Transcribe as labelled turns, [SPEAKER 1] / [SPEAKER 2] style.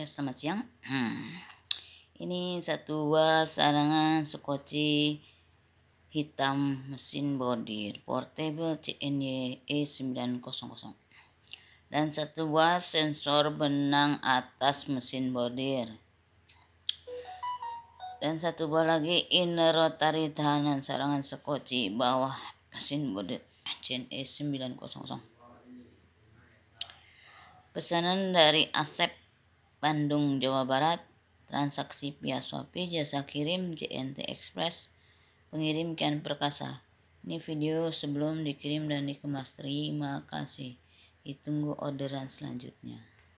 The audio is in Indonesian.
[SPEAKER 1] ya selamat siang
[SPEAKER 2] hmm.
[SPEAKER 1] ini satu buah sarangan sekoci hitam mesin body portable CNY E900 dan satu buah sensor benang atas mesin bordir dan satu buah lagi inner rotary tahanan sarangan sekoci bawah mesin bordir CNE 900 pesanan dari Asep Bandung, Jawa Barat, transaksi via Shopee, jasa kirim JNT Express, pengirim Kian Perkasa. Ini video sebelum dikirim dan dikemas. Terima kasih. Ditunggu orderan selanjutnya.